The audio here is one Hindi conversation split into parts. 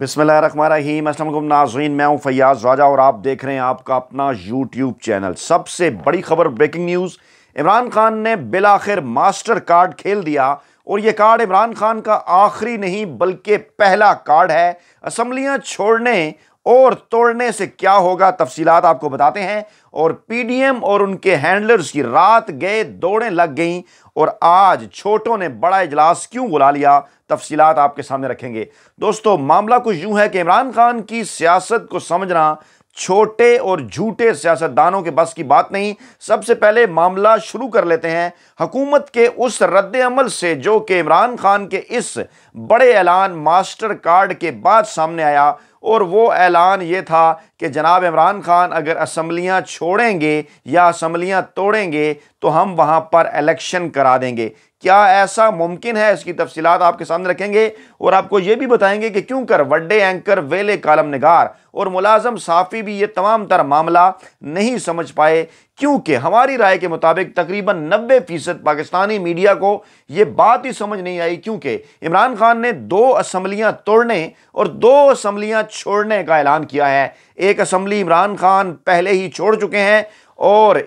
बिसमीम असलम नाजीन मैं हूं फैयाज़ राजा और आप देख रहे हैं आपका अपना यूट्यूब चैनल सबसे बड़ी खबर ब्रेकिंग न्यूज़ इमरान खान ने बिलाखिर मास्टर कार्ड खेल दिया और ये कार्ड इमरान खान का आखिरी नहीं बल्कि पहला कार्ड है असम्बलियाँ छोड़ने और तोड़ने से क्या होगा तफसीलात आपको बताते हैं और पीडीएम और उनके हैंडलर्स की रात गए दौड़ें लग गई और आज छोटों ने बड़ा इजलास क्यों बुला लिया तफसीलात आपके सामने रखेंगे दोस्तों मामला कुछ यूं है कि इमरान खान की सियासत को समझना छोटे और झूठे सियासतदानों के बस की बात नहीं सबसे पहले मामला शुरू कर लेते हैं हकूमत के उस रद्द अमल से जो कि इमरान खान के इस बड़े ऐलान मास्टर कार्ड के बाद सामने आया और वो ऐलान ये था कि जनाब इमरान खान अगर असम्बलियाँ छोड़ेंगे या असम्बलियाँ तोड़ेंगे तो हम वहाँ पर एलेक्शन करा देंगे क्या ऐसा मुमकिन है इसकी तफसीत आपके सामने रखेंगे और आपको ये भी बताएंगे कि क्यों कर वड्डे एंकर वेले कालम नगार और मुलाजम साफ़ी भी ये तमाम तर मामला नहीं समझ पाए क्योंकि हमारी राय के मुताबिक तकरीबन 90 फीसद पाकिस्तानी मीडिया को ये बात ही समझ नहीं आई क्योंकि इमरान खान ने दो असम्बलियाँ तोड़ने और दो असम्बलियाँ छोड़ने का ऐलान किया है एक असम्बली इमरान खान पहले ही छोड़ चुके हैं और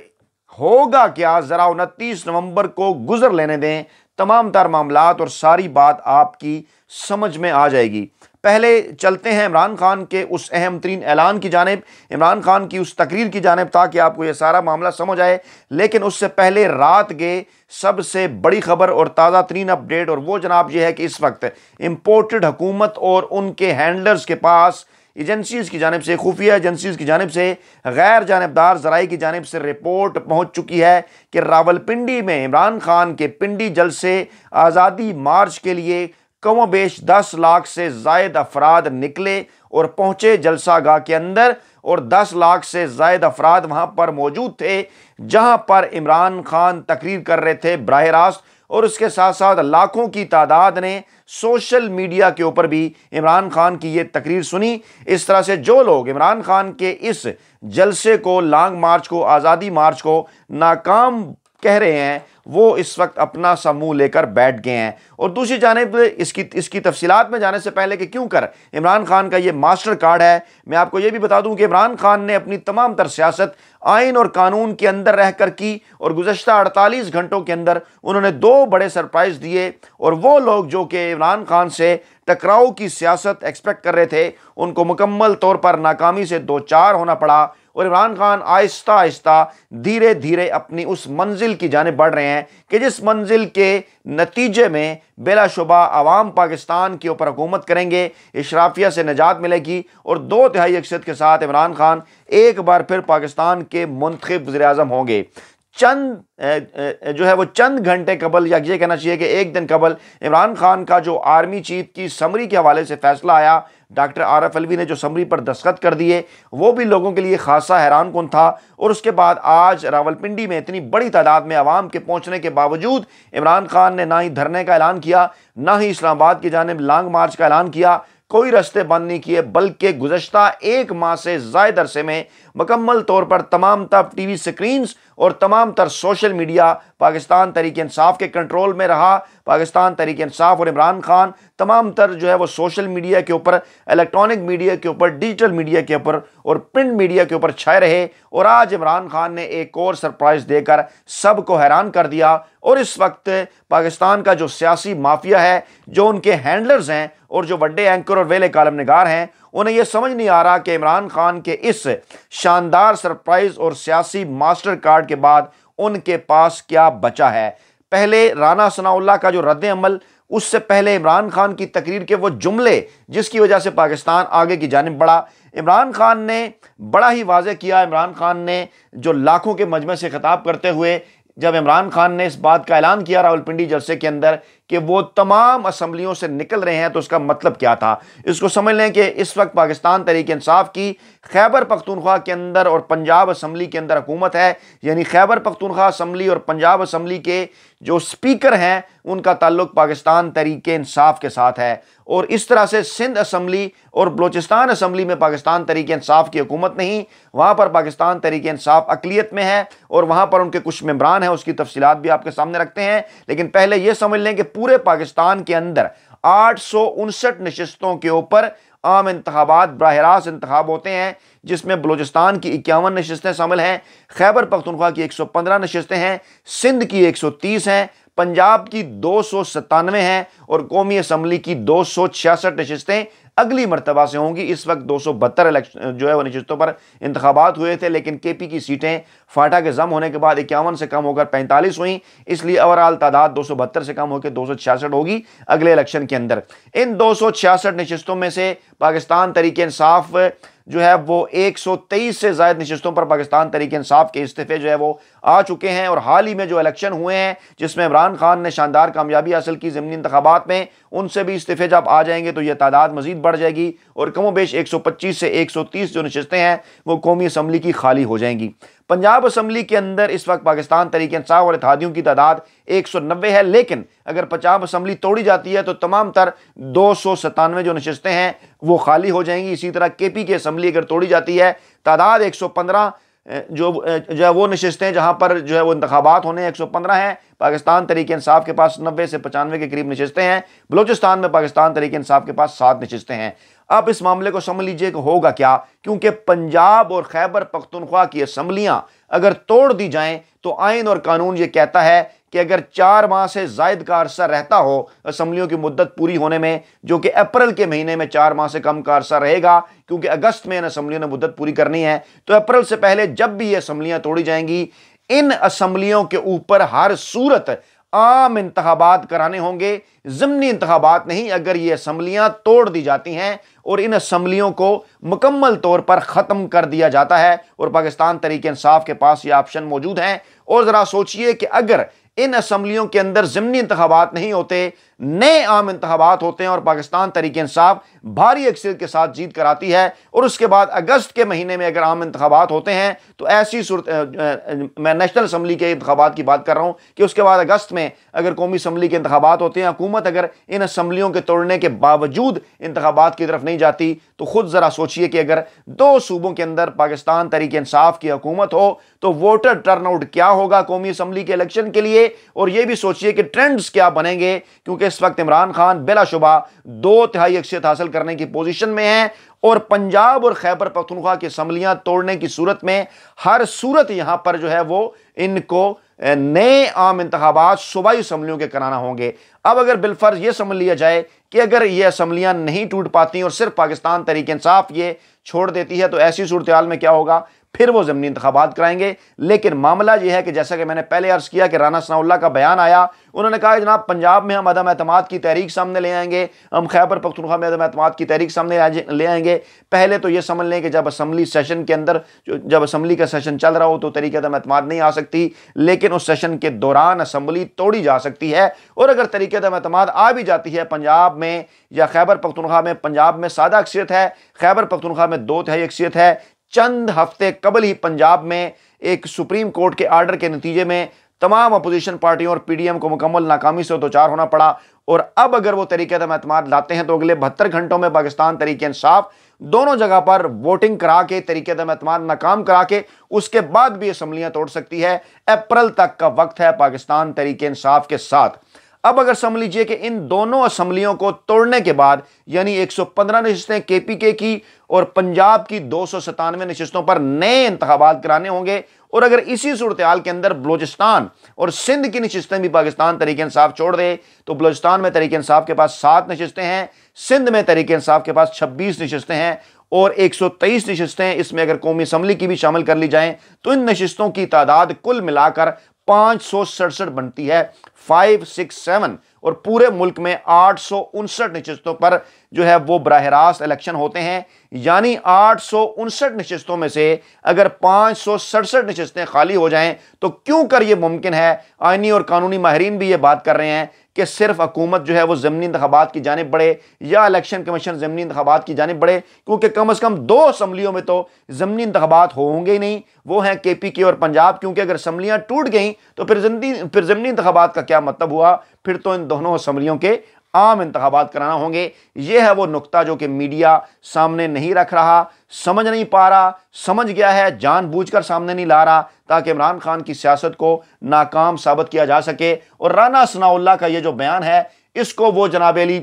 होगा क्या ज़रा उनतीस नवंबर को गुजर लेने दें तमाम तार मामला और सारी बात आपकी समझ में आ जाएगी पहले चलते हैं इमरान खान के उस अहम तरीन ऐलान की जानब इमरान खान की उस तकरीर की जानब ताकि आपको यह सारा मामला समझ आए लेकिन उससे पहले रात गए सबसे बड़ी खबर और ताज़ा तरीन अपडेट और वो जनाब यह है कि इस वक्त इम्पोर्टेड हुकूमत और उनके हैंडलर्स के पास एजेंसीज़ की जानब से खुफिया एजेंसीज़ की जानब से गैर जानबदार जराए की जानब से रिपोर्ट पहुँच चुकी है कि रावलपिंडी में इमरान खान के पिंडी जलसे आज़ादी मार्च के लिए कमो बेश दस लाख से जायद अफराद निकले और पहुँचे जलसा गाह के अंदर और दस लाख से जायद अफराद वहाँ पर मौजूद थे जहाँ पर इमरान खान तकरीर कर रहे थे बरह रास्त और उसके साथ साथ लाखों की तादाद ने सोशल मीडिया के ऊपर भी इमरान खान की ये तकरीर सुनी इस तरह से जो लोग इमरान खान के इस जलसे को लॉन्ग मार्च को आज़ादी मार्च को नाकाम कह रहे हैं वो इस वक्त अपना समूह लेकर बैठ गए हैं और दूसरी जानब इसकी इसकी तफसीत में जाने से पहले कि क्यों कर इमरान खान का ये मास्टर कार्ड है मैं आपको ये भी बता दूं कि इमरान खान ने अपनी तमाम तर सियासत आइन और कानून के अंदर रह कर की और गुजशत अड़तालीस घंटों के अंदर उन्होंने दो बड़े सरप्राइज़ दिए और वो लोग जो कि इमरान खान से टकराव की सियासत एक्सपेक्ट कर रहे थे उनको मुकम्मल तौर पर नाकामी से दो चार होना पड़ा और इमरान खान आहिस्ता आहिस्ता धीरे धीरे अपनी उस मंजिल की जानब बढ़ रहे हैं कि जिस मंजिल के नतीजे में बेलाशुबा आवाम पाकिस्तान के ऊपर हुकूमत करेंगे इशराफिया से निजात मिलेगी और दो तिहाई अक्सर के साथ इमरान खान एक बार फिर पाकिस्तान के मंतखब वजर अजम होंगे चंद जो है वो चंद घंटे कबल या ये कहना चाहिए कि एक दिन कबल इमरान खान का जो आर्मी चीफ की समरी के हवाले से फैसला आया डॉक्टर आर एफ अलवी ने जो समरी पर दस्तखत कर दिए वो भी लोगों के लिए खासा हैरान कन था और उसके बाद आज रावलपिंडी में इतनी बड़ी तादाद में आवाम के पहुँचने के बावजूद इमरान खान ने ना ही धरने का ऐलान किया ना ही इस्लामाबाद की जानब लॉन्ग मार्च का ऐलान किया कोई रास्ते बंद नहीं किए बल्कि गुजशत एक माह से जायद अरसे में मकम्मल तौर पर तमाम तर वी स्क्रीन्स और तमाम तर सोशल मीडिया पाकिस्तान तरीके इंसाफ के कंट्रोल में रहा पाकिस्तान तरीके इंसाफ और इमरान खान तमाम तर जो है वो सोशल मीडिया के ऊपर इलेक्ट्रॉनिक मीडिया के ऊपर डिजिटल मीडिया के ऊपर और प्रिंट मीडिया के ऊपर छाए रहे और आज इमरान खान ने एक और सरप्राइज़ देकर सबको हैरान कर दिया और इस वक्त पाकिस्तान का जो सियासी माफिया है जो उनके हैंडलर्स हैं और जो बड़े एंकर और वेले कालम नगार हैं उन्हें यह समझ नहीं आ रहा कि इमरान खान के इस शानदार सरप्राइज़ और सियासी मास्टर कार्ड के बाद उनके पास क्या बचा है पहले राना सनाउल्ला का जो रद्द अमल उससे पहले इमरान खान की तकरीर के वो जुमले जिसकी वजह से पाकिस्तान आगे की जानब बढ़ा इमरान खान ने बड़ा ही वाजे किया इमरान खान ने जो लाखों के मजमे से खिताब करते हुए जब इमरान खान ने इस बात का ऐलान किया रावलपिंडी जलसे के अंदर कि वो तमाम असम्बलियों से निकल रहे हैं तो उसका मतलब क्या था इसको समझ लें कि इस वक्त पाकिस्तान तहरीक इंसाफ की खैबर पख्तूनख्वा के अंदर और पंजाब असम्बली के अंदर हुकूमत है यानी खैबर पख्तूनख्वा असम्बली और पंजाब असम्बली के जो स्पीकर हैं उनका ताल्लुक पाकिस्तान तहरीक इंसाफ के साथ है और इस तरह से सिंध असम्बली और बलोचिस्तान असम्बली में पाकिस्तान तरीके इंसाफ की हुकूमत नहीं वहाँ पर पाकिस्तान तरीके इंसाफ अकलीत में है और वहाँ पर उनके कुछ मम्बरान हैं उसकी तफसीत भी आपके सामने रखते हैं लेकिन पहले ये समझ लें कि पूरे पाकिस्तान के अंदर आठ सौ उनसठ नशस्तों के ऊपर आम इंतबात बरह रास्त इंतब होते हैं जिसमें बलोचिस्तान की इक्यावन नशस्तें शामिल हैं खैबर पखतनख्वा की एक सौ पंद्रह नशस्तें हैं सिंध की एक सौ तीस हैं पंजाब की दो सौ सत्तानवे हैं और कौमी असम्बली की दो सौ छियासठ नशस्तें अगली मरतबा से होंगी इस वक्त दो सौ बहत्तर इलेक्शन जो है वो नशस्तों पर इंतबात हुए थे लेकिन के पी की सीटें फाटा के जम होने के बाद इक्यावन से कम होकर पैंतालीस हुई इसलिए ओवरऑल तादाद दो सौ बहत्तर से कम होकर दो सौ छियासठ होगी अगले इलेक्शन के अंदर इन दो सौ छियासठ नशस्तों में से पाकिस्तान तरीके इंसाफ जो है वो 123 से ज़्यादा नशस्तों पर पाकिस्तान तरीके इंसाफ के इस्तीफे जो है वो आ चुके हैं और हाल ही में जो इलेक्शन हुए हैं जिसमें इमरान खान ने शानदार कामयाबी हासिल की ज़मनी इंतबात में उनसे भी इस्तीफे जब आ जाएंगे तो यह तादाद मजीद बढ़ जाएगी और कमो बेश एक सौ पच्चीस से एक सौ तीस जो नशस्तें हैं वो कौमी असम्बली की खाली हो जाएंगी पंजाब असम्बली के अंदर इस वक्त पाकिस्तान तरीके इंसाफ और इतिहादियों की तादाद एक सौ नब्बे है लेकिन अगर पंजाब असम्बली तोड़ी जाती है तो तमाम तर दो सौ सतानवे जो नशस्तें हैं वो खाली हो जाएंगी इसी तरह के पी की असम्बली अगर तोड़ी जाती है तादाद एक सौ पंद्रह जो जो है वो नशस्तें जहाँ पर जो है वो इंतबात होने एक सौ पंद्रह हैं पाकिस्तान तरीके इंसाफ के पास नब्बे से पचानवे के करीब नशस्तें हैं बलोचिस्तान में पाकिस्तान तरीके इंसाफ के पास सात नशस्तें हैं अब इस मामले को समझ लीजिए कि होगा क्या क्योंकि पंजाब और खैबर पख्तनख्वा की असम्बलियाँ अगर तोड़ दी जाएं तो आयन और कानून ये कहता है कि अगर चार माह से जायद का अरसा रहता हो असम्बलियों की मुद्दत पूरी होने में जो कि अप्रैल के महीने में चार माह से कम का अरसा रहेगा क्योंकि अगस्त में इन असम्बलियों ने मुद्दत पूरी करनी है तो अप्रैल से पहले जब भी ये असम्बलियाँ तोड़ी जाएंगी इन असम्बलियों के ऊपर हर सूरत आम इंतबात कराने होंगे ज़मनी इंतबात नहीं अगर ये असम्बलियाँ तोड़ दी जाती हैं और इन असम्बलियों को मुकम्मल तौर पर ख़त्म कर दिया जाता है और पाकिस्तान तरीके इंसाफ के पास ये ऑप्शन मौजूद हैं और ज़रा सोचिए कि अगर इन असम्बलियों के अंदर ज़मनी इंतबात नहीं होते नए आम इंतबात होते हैं और पाकिस्तान तरीके इंसाफ भारी अक्सर के साथ जीत कराती है और उसके बाद अगस्त के महीने में अगर आम इंतबात होते हैं तो ऐसी सूरत मैं नेशनल असम्बली के इंतबात की बात कर रहा हूँ कि उसके बाद अगस्त में अगर कौमी असम्बली के इंतबात होते हैं हुकूमत अगर इन असम्बलियों के तोड़ने के बावजूद इंतबात की तरफ नहीं जाती तो खुद ज़रा सोचिए कि अगर दो सूबों के अंदर पाकिस्तान तरीके इंसाफ की हकूमत हो तो वोटर टर्नआउट क्या होगा कौमी असम्बली के इलेक्शन के लिए और यह भी सोचिए कि ट्रेंड्स क्या बनेंगे क्योंकि क्योंकि इस वक्त इमरान खान बिलाशुबा दो तिहाई अक्सियत हासिल करने की पोजिशन में है और पंजाब और खैबर पख्तनख्वा की असम्बलियां तोड़ने की सूरत में हर सूरत यहां पर जो है वो इनको नए आम इंतबात सूबाई असम्बलियों के कराना होंगे अब अगर बिलफर्ज यह समझ लिया जाए कि अगर ये असम्बलियां नहीं टूट पाती और सिर्फ पाकिस्तान तरीके इंसाफ ये छोड़ देती है तो ऐसी सूरत में क्या होगा फिर वो ज़मनी इंतबात कराएंगे लेकिन मामला यह है कि जैसा कि मैंने पहले अर्ज़ किया कि राना सनाउल्ला का बयान आया उन्होंने कहा जनाब पंजाब में हम अदम एतम की तहरीक सामने ले आएंगे हम खैबर पख्तनख्वा में अदम अतमाद की तहरीक सामने ले आएंगे पहले तो यह समझ लें कि जब असम्बली सेशन के अंदर जब असम्बली का सेशन चल रहा हो तो तरीके अदम अतमाद नहीं आ सकती लेकिन उस सेशन के दौरान असम्बली तोड़ी जा सकती है और अगर तरीके अदम अतमाद आ भी जाती है पंजाब में या खैबर पख्तनख्वा में पंजाब में सादा अक्सियत है खैबर पख्तनख्वा में दो तिहाई अक्सियत है चंद हफ्ते कबल ही पंजाब में एक सुप्रीम कोर्ट के आर्डर के नतीजे में तमाम अपोजिशन पार्टियों और पीडीएम को मुकम्मल नाकामी से दोचार होना पड़ा और अब अगर वो तरीके दम अतमाद लाते हैं तो अगले बहत्तर घंटों में पाकिस्तान तरीके इंसाफ दोनों जगह पर वोटिंग करा के तरीके दम अतमाद नाकाम करा के उसके बाद भी असम्बलियां तोड़ सकती है अप्रैल तक का वक्त है पाकिस्तान तरीके इंसाफ के साथ अब अगर समझ लीजिए कि इन दोनों असम्बलियों को तोड़ने के बाद यानी 115 नशस्तें के की और पंजाब की दो सौ सतानवे नशस्तों पर नए इंतबात कराने होंगे और अगर इसी सूरत हाल के अंदर बलोचिस्तान और सिंध की नशस्तें भी पाकिस्तान तरीके इंसाफ छोड़ दे तो बलोचिस्तान में तरीके इंसाफ के पास सात नशस्तें हैं सिंध में तरीके इंसाफ के पास छब्बीस नशस्तें हैं और 123 नशस्तें इसमें अगर कौमी असम्बली की भी शामिल कर ली जाएं तो इन नशस्तों की तादाद कुल मिलाकर पाँच सौ सड़सठ बनती है फाइव सिक्स सेवन और पूरे मुल्क में आठ सौ उनसठ नशस्तों पर जो है वो बरह रास्त इलेक्शन होते हैं यानी आठ सौ उनसठ नशस्तों में से अगर पांच सौ सड़सठ नशस्तें खाली हो जाएं तो क्यों कर ये मुमकिन है आइनी और कानूनी माहरीन भी ये बात कर रहे हैं कि सिर्फ हकूमत जो है वो ज़मनी इंतबात की जानब बढ़े या इलेक्शन कमीशन ज़मनी इंतबात की जानब बढ़े क्योंकि कम अज़ कम दो असम्बलियों में तो ज़मनी इंतबात होंगे ही नहीं वो हैं के पी के और पंजाब क्योंकि अगर असम्बलियाँ टूट गई तो फिर जमनी फिर ज़मनी इंतबात का क्या मतलब हुआ फिर तो इन दोनों असम्बलियों के आम इंतबात कराना होंगे ये है वो नुकता जो कि मीडिया सामने नहीं रख रहा समझ नहीं पा रहा समझ गया है जानबूझकर सामने नहीं ला रहा ताकि इमरान खान की सियासत को नाकाम साबित किया जा सके और राना सनाउल्ला का ये जो बयान है इसको वो जनाबेली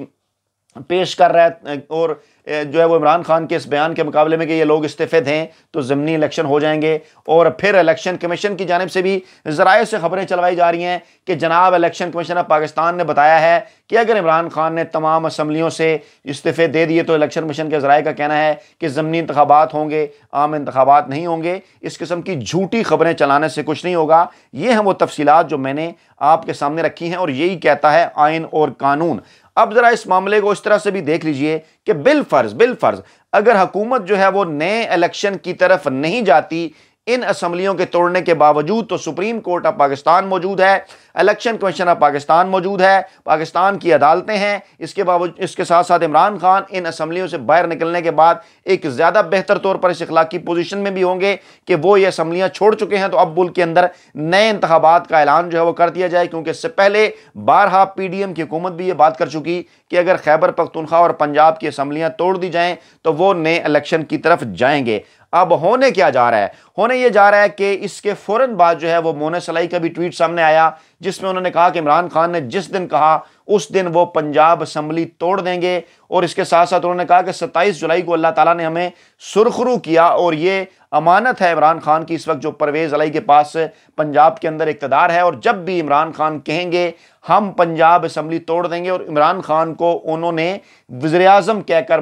पेश कर रहे और जो है वो इमरान खान के इस बयान के मुकाबले में कि ये लोग इस्तीफे दें तो ज़मनी इलेक्शन हो जाएंगे और फिर इलेक्शन कमीशन की जानब से भी ज़राए से खबरें चलवाई जा रही हैं कि जनाब इलेक्शन कमीशन ऑफ पाकिस्तान ने बताया है कि अगर इमरान खान ने तमाम असम्बलियों से इस्तीफे दे दिए तो इलेक्शन कमीशन के ज़राए का कहना है कि ज़मनी इंतबात होंगे आम इंतबात नहीं होंगे इस किस्म की झूठी खबरें चलाने से कुछ नहीं होगा ये हैं वो तफसीत जो मैंने आपके सामने रखी हैं और यही कहता है आयन और कानून अब ज़रा इस मामले को इस तरह से भी देख लीजिए कि बिल फर्ज बिल फर्ज अगर हुकूमत जो है वो नए इलेक्शन की तरफ नहीं जाती इन असम्बलियों के तोड़ने के बावजूद तो सुप्रीम कोर्ट ऑफ पाकिस्तान मौजूद है इलेक्शन कमीशन ऑफ पाकिस्तान मौजूद है पाकिस्तान की अदालतें हैं इसके बावजूद इसके साथ साथ इमरान खान इन असम्बलियों से बाहर निकलने के बाद एक ज़्यादा बेहतर तौर पर इस अखलाकी पोजिशन में भी होंगे कि वो ये असम्बलियाँ छोड़ चुके हैं तो अब मुल्क के अंदर नए इंतबात का ऐलान जो है वो कर दिया जाए क्योंकि इससे पहले बारहा पी डी एम की हुकूमत भी ये बात कर चुकी कि अगर खैबर पखतनख्वा और पंजाब की असम्बलियाँ तोड़ दी जाएँ तो वो नए इलेक्शन की तरफ जाएंगे अब होने क्या जा रहा है होने ये जा रहा है कि इसके फ़ौर बाद जो है वो मोन सलाई का भी ट्वीट सामने आया जिसमें उन्होंने कहा कि इमरान खान ने जिस दिन कहा उस दिन वो पंजाब असम्बली तोड़ देंगे और इसके साथ साथ उन्होंने कहा कि सत्ताईस जुलाई को अल्लाह ताला ने हमें सुरखरू किया और ये अमानत है इमरान खान की इस वक्त जो परवेज़ अलाई के पास पंजाब के अंदर इकतदार है और जब भी इमरान खान कहेंगे हम पंजाब असम्बली तोड़ देंगे और इमरान खान को उन्होंने वजे अजम कहकर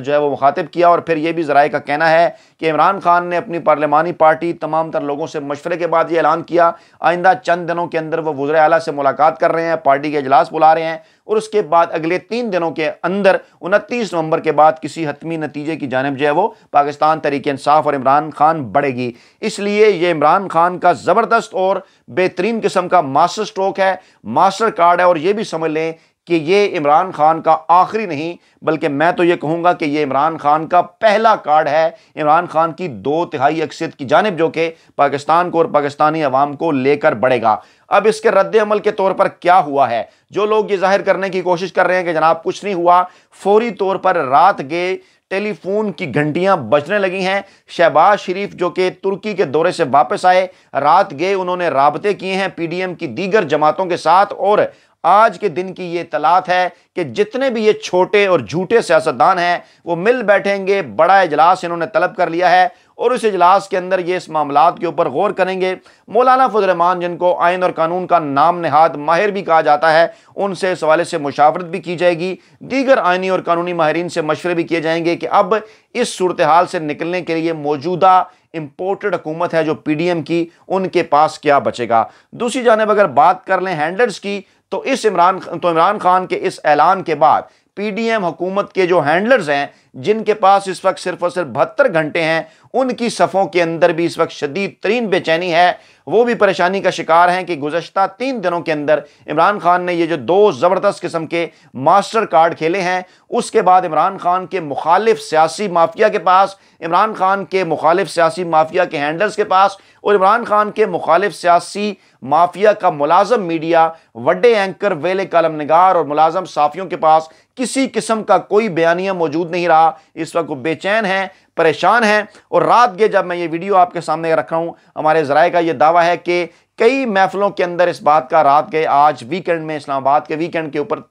जो है वो मुखातिब किया और फिर यह भी ज़राए का कहना है कि इमरान खान ने अपनी पार्लियामानी पार्टी तमाम तर लोगों से मशवरे के बाद ये ऐलान किया आइंदा चंद दिनों के अंदर वो वजरे अला से मुलाकात कर रहे हैं पार्टी के अजलास बुला रहे हैं और उसके बाद अगले तीन दिनों के अंदर उनतीस नवंबर के बाद किसी हतमी नतीजे की जानब जो है वो पाकिस्तान तरीक इंसाफ और इमरान खान बढ़ेगी इसलिए ये इमरान खान का ज़बरदस्त और बेहतरीन किस्म का मास्टर स्ट्रोक है मास्टर कार्ड है और ये भी समझ लें कि ये इमरान खान का आखिरी नहीं बल्कि मैं तो ये कहूँगा कि ये इमरान खान का पहला कार्ड है इमरान खान की दो तिहाई अक्सियत की जानब जो कि पाकिस्तान को और पाकिस्तानी अवाम को लेकर बढ़ेगा अब इसके रद्द अमल के तौर पर क्या हुआ है जो लोग ये जाहिर करने की कोशिश कर रहे हैं कि जनाब कुछ नहीं हुआ फौरी तौर पर रात गए टेलीफोन की घंटियां बजने लगी हैं शहबाज शरीफ जो कि तुर्की के दौरे से वापस आए रात गए उन्होंने रबते किए हैं पीडीएम की दीगर जमातों के साथ और आज के दिन की ये तलात है कि जितने भी ये छोटे और झूठे सियासतदान हैं वो मिल बैठेंगे बड़ा इजलास इन्होंने तलब कर लिया है और उस इजलास के अंदर ये इस मामला के ऊपर गौर करेंगे मौलाना फजलरहमान जिनको आयन और कानून का नाम नहाद माहिर भी कहा जाता है उनसे इस हवाले से मुशावरत भी की जाएगी दीगर आइनी और कानूनी माहरीन से मशवरे भी किए जाएंगे कि अब इस सूरत हाल से निकलने के लिए मौजूदा इम्पोर्टेड हुकूमत है जो पी डी एम की उनके पास क्या बचेगा दूसरी जानब अगर बात कर लें हैंडलर्स की तो इस इमरान तो इमरान खान के इस ऐलान के बाद पीडीएम हुकूमत के जो हैंडलर्स हैं जिनके पास इस वक्त सिर्फ और सिर्फ बहत्तर घंटे हैं उनकी सफ़ों के अंदर भी इस वक्त शदीद तरीन बेचैनी है वो भी परेशानी का शिकार हैं कि गुजशत तीन दिनों के अंदर इमरान खान ने ये जो दो ज़बरदस्त किस्म के मास्टर कार्ड खेले हैं उसके बाद इमरान खान के मुखालिफ सियासी माफिया के पास इमरान खान के मुखालिफ सियासी माफिया के हैंडलर्स के पास और इमरान खान के मुखालिफ सियासी माफिया का मुलाजम मीडिया वडे एंकर वेले कलम नगार और मुलाजम साफियों के पास किसी किस्म का कोई बयानिया मौजूद नहीं रहा इस वक्त वो बेचैन है परेशान है और रात के जब मैं ये वीडियो आपके सामने रख रहा हूँ हमारे ज़राए का ये दावा है कि कई महफलों के अंदर इस बात का रात के आज वीकेंड में इस्लामाबाद के वीकेंड के ऊपर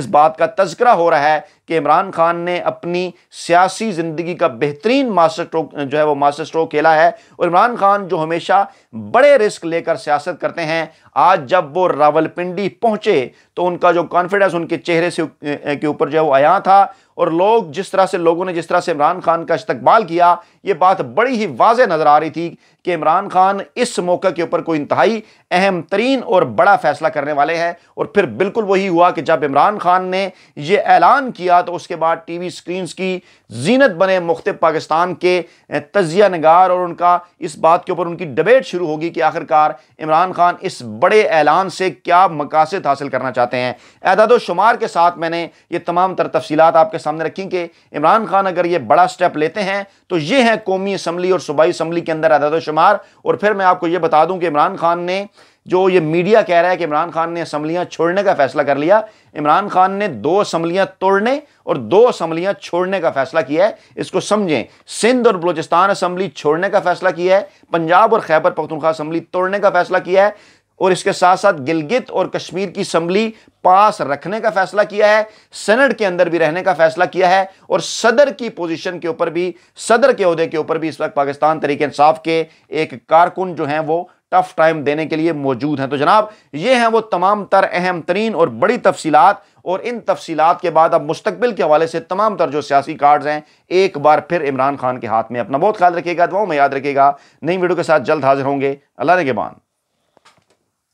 इस बात का तस्करा हो रहा है कि इमरान खान ने अपनी सियासी ज़िंदगी का बेहतरीन मास्टर स्ट्रोक जो है वो मास्टर स्ट्रोक खेला है और इमरान खान जो हमेशा बड़े रिस्क लेकर सियासत करते हैं आज जब वो रावलपिंडी पहुंचे तो उनका जो कॉन्फिडेंस उनके चेहरे से के ऊपर जो है वो आया था और लोग जिस तरह से लोगों ने जिस तरह से इमरान खान का इस्तकबाल किया ये बात बड़ी ही वाज नज़र आ रही थी कि इमरान खान इस मौके के ऊपर कोई इंतहाई अहम तरीन और बड़ा फैसला करने वाले हैं और फिर बिल्कुल वही हुआ कि जब इमरान खान ने यह ऐलान किया तो उसके बाद टी वी स्क्रीन की जीनत बने मुख्त पाकिस्तान के तजिया नगार और उनका इस बात के ऊपर उनकी डिबेट शुरू होगी कि आखिरकार इमरान खान इस बड़े बड़े ऐलान से क्या मकासद हासिल करना चाहते हैं एदाद शुमार के साथ मैंने ये तमाम तर तफसीत आपके सामने रखी कि इमरान खान अगर ये बड़ा स्टेप लेते हैं तो ये है कौमी असम्बली और सूबाई असम्बली के अंदर एदाद शुमार और फिर मैं आपको ये बता दूँ कि इमरान खान ने जो ये मीडिया कह रहा है कि इमरान खान ने असम्बलियाँ छोड़ने का फैसला कर लिया इमरान खान ने दो असम्बलियाँ तोड़ने और दो असम्बलियाँ छोड़ने का फैसला किया है इसको समझें सिंध और बलूचिस्तान असम्बली छोड़ने का फैसला किया है पंजाब और खैबर पख्तनख्वा असम्बली तोड़ने का फैसला किया है और इसके साथ साथ गिलगित और कश्मीर की असम्बली पास रखने का फैसला किया है सेनेट के अंदर भी रहने का फैसला किया है और सदर की पोजीशन के ऊपर भी सदर के अहदे के ऊपर भी इस वक्त पाकिस्तान तरीके इंसाफ के एक कारकुन जो हैं वो टफ टाइम देने के लिए मौजूद हैं तो जनाब ये हैं वो तमाम तर अहम तरीन और बड़ी तफसीत और इन तफसीत के बाद अब मुस्तबिल के हवाले से तमाम तर जो सियासी कार्ड्स हैं एक बार फिर इमरान खान के हाथ में अपना बहुत ख्याल रखेगा दुआओं में याद रखेगा नई वीडियो के साथ जल्द हाजिर होंगे अल्लाह के बान